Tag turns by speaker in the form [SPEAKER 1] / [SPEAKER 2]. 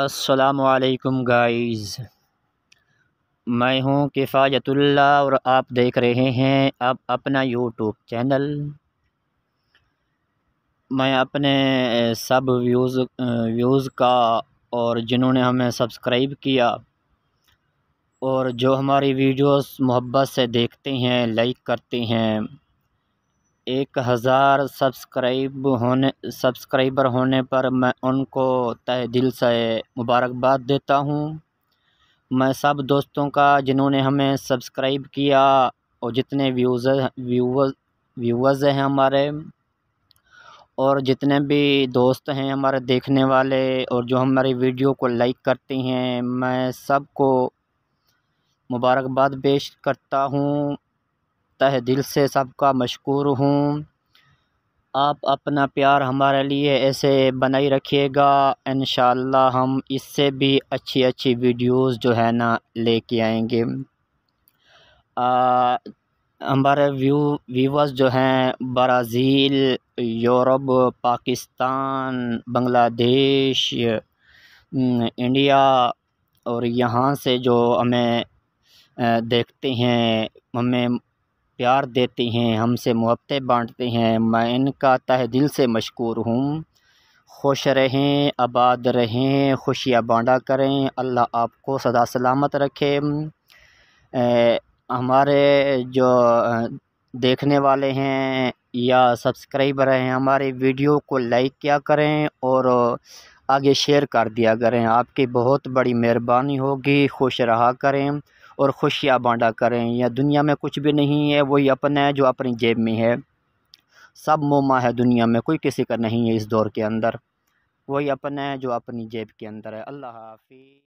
[SPEAKER 1] असलकम गाइस मैं हूं किफ़ायतुल्ला और आप देख रहे हैं अब अपना यूट्यूब चैनल मैं अपने सब व्यूज़ व्यूज़ का और जिन्होंने हमें सब्सक्राइब किया और जो हमारी वीडियोस मोहब्बत से देखते हैं लाइक करते हैं एक हज़ार सब्सक्राइब होने सब्सक्राइबर होने पर मैं उनको तहे दिल से मुबारकबाद देता हूँ मैं सब दोस्तों का जिन्होंने हमें सब्सक्राइब किया और जितने व्यूज़ व्यूवर्स व्यूवर्स हैं हमारे और जितने भी दोस्त हैं हमारे देखने वाले और जो हमारी वीडियो को लाइक करती हैं मैं सबको मुबारकबाद पेश करता हूँ तह दिल से सबका मशहूर हूँ आप अपना प्यार हमारे लिए ऐसे बनाई रखिएगा इन हम इससे भी अच्छी अच्छी वीडियोस जो है ना लेके आएंगे हमारे व्यू व्यूवर्स जो हैं Brazil Europe Pakistan Bangladesh India और यहाँ से जो हमें देखते हैं हमें प्यार देती हैं हमसे मुहब्बतें बाँटती हैं मैं इनका तह दिल से मशकूर हूँ खुश रहें आबाद रहें खुशियाँ बाँटा करें अल्लाह आपको सदा सलामत रखे हमारे जो देखने वाले हैं या सब्सक्राइबर हैं हमारे वीडियो को लाइक किया करें और आगे शेयर कर दिया करें आपकी बहुत बड़ी मेहरबानी होगी खुश रहा करें और खुशियाँ बांटा करें या दुनिया में कुछ भी नहीं है वही अपना है जो अपनी जेब में है सब मोमा है दुनिया में कोई किसी का नहीं है इस दौर के अंदर वही अपना है जो अपनी जेब के अंदर है अल्लाह हाफि